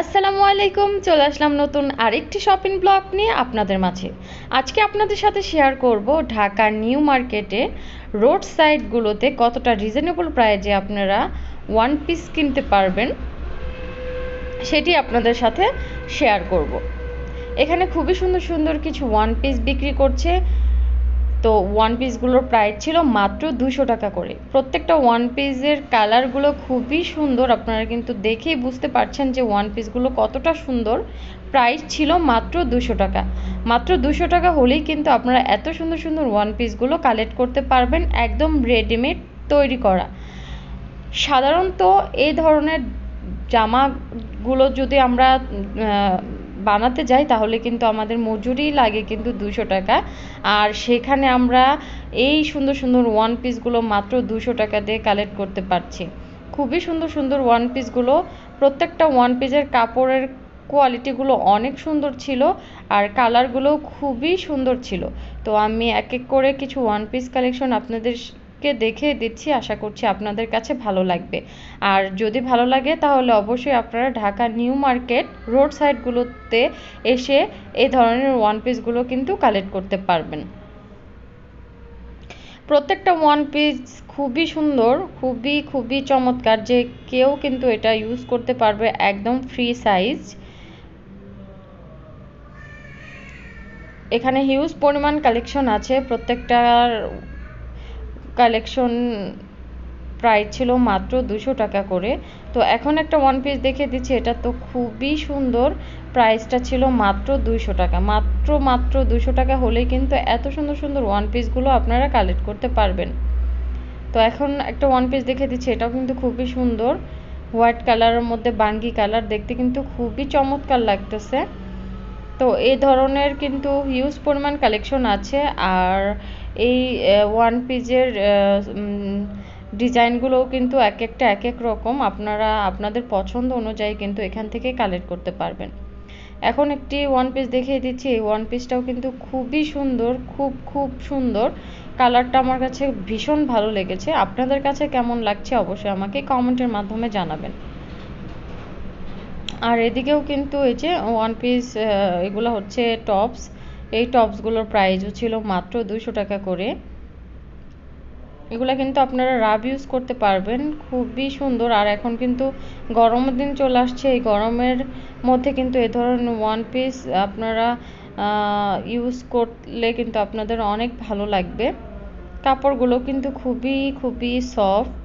আসসালামু আলাইকুম চলে আসলাম নতুন আরেকটি শপিং ব্লগ নিয়ে আপনাদের মাঝে আজকে আপনাদের সাথে শেয়ার করব ঢাকার নিউ মার্কেটে রোড সাইডগুলোতে কতটা রিজনেবল প্রাইজে আপনারা ওয়ান পিস কিনতে পারবেন সেটি আপনাদের সাথে শেয়ার করব এখানে খুবই সুন্দর সুন্দর কিছু ওয়ান পিস বিক্রি করছে তো ওয়ান পিসগুলোর প্রাইস ছিল মাত্র দুশো টাকা করে প্রত্যেকটা ওয়ান পিসের কালারগুলো খুবই সুন্দর আপনারা কিন্তু দেখেই বুঝতে পারছেন যে ওয়ান পিসগুলো কতটা সুন্দর প্রাইস ছিল মাত্র দুশো টাকা মাত্র দুশো টাকা হলেই কিন্তু আপনারা এত সুন্দর সুন্দর ওয়ান পিসগুলো কালেক্ট করতে পারবেন একদম রেডিমেড তৈরি করা সাধারণত এই ধরনের জামাগুলো যদি আমরা বানাতে যাই তাহলে কিন্তু আমাদের মজুরি লাগে কিন্তু দুশো টাকা আর সেখানে আমরা এই সুন্দর সুন্দর ওয়ান পিসগুলো মাত্র দুশো টাকা দিয়ে কালেক্ট করতে পারছি খুবই সুন্দর সুন্দর ওয়ান পিসগুলো প্রত্যেকটা ওয়ান পিসের কাপড়ের কোয়ালিটিগুলো অনেক সুন্দর ছিল আর কালারগুলো খুবই সুন্দর ছিল তো আমি এক এক করে কিছু ওয়ান পিস কালেকশন আপনাদের কে দেখে দিচ্ছি আশা করছি আপনাদের কাছে ভালো লাগবে আর যদি ভালো লাগে তাহলে অবশ্যই আপনারা ঢাকা নিউ মার্কেট রোড সাইডগুলোতে এসে এই ধরনের ওয়ান পিসগুলো কিন্তু কালেক্ট করতে পারবেন প্রত্যেকটা ওয়ান পিস খুবই সুন্দর খুবই খুবই চমৎকার যে কেউ কিন্তু এটা ইউজ করতে পারবে একদম ফ্রি সাইজ এখানে হিউজ পরিমাণ কালেকশন আছে প্রত্যেকটার কালেকশন প্রাইস ছিল মাত্র দুশো টাকা করে তো এখন একটা ওয়ান পিস দেখে দিচ্ছি এটা তো খুবই সুন্দর প্রাইসটা ছিল মাত্র দুইশো টাকা মাত্র মাত্র দুশো টাকা হলেই কিন্তু এত সুন্দর সুন্দর ওয়ান পিসগুলো আপনারা কালেক্ট করতে পারবেন তো এখন একটা ওয়ান পিস দেখে দিচ্ছি এটাও কিন্তু খুবই সুন্দর হোয়াইট কালারের মধ্যে বাঙ্গি কালার দেখতে কিন্তু খুবই চমৎকার লাগতেছে তো এই ধরনের কিন্তু হিউজ পরিমাণ কালেকশন আছে আর এই ওয়ান পিসের ডিজাইনগুলোও কিন্তু এক একটা এক এক রকম আপনারা আপনাদের পছন্দ অনুযায়ী কিন্তু এখান থেকে কালেক্ট করতে পারবেন এখন একটি ওয়ান পিস দেখিয়ে দিচ্ছি এই ওয়ান পিসটাও কিন্তু খুবই সুন্দর খুব খুব সুন্দর কালারটা আমার কাছে ভীষণ ভালো লেগেছে আপনাদের কাছে কেমন লাগছে অবশ্যই আমাকে কমেন্টের মাধ্যমে জানাবেন আর এদিকেও কিন্তু এই যে ওয়ান পিস এগুলো হচ্ছে টপস এই টপসগুলোর প্রাইসও ছিল মাত্র দুশো টাকা করে এগুলো কিন্তু আপনারা রাব ইউজ করতে পারবেন খুবই সুন্দর আর এখন কিন্তু গরমের দিন চলে আসছে এই গরমের মধ্যে কিন্তু এ ধরনের ওয়ান পিস আপনারা ইউজ করলে কিন্তু আপনাদের অনেক ভালো লাগবে কাপড়গুলো কিন্তু খুবই খুবই সফট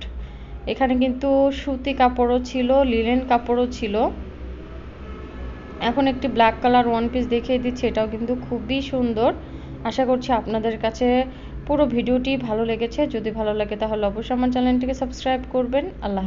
এখানে কিন্তু সুতি কাপড়ও ছিল লিনেন কাপড়ও ছিল এখন একটি ব্ল্যাক কালার ওয়ান পিস দেখিয়ে দিচ্ছি এটাও কিন্তু খুবই সুন্দর আশা করছি আপনাদের কাছে পুরো ভিডিওটি ভালো লেগেছে যদি ভালো লাগে তাহলে অবশ্যই আমার চ্যানেলটিকে সাবস্ক্রাইব করবেন আল্লাহ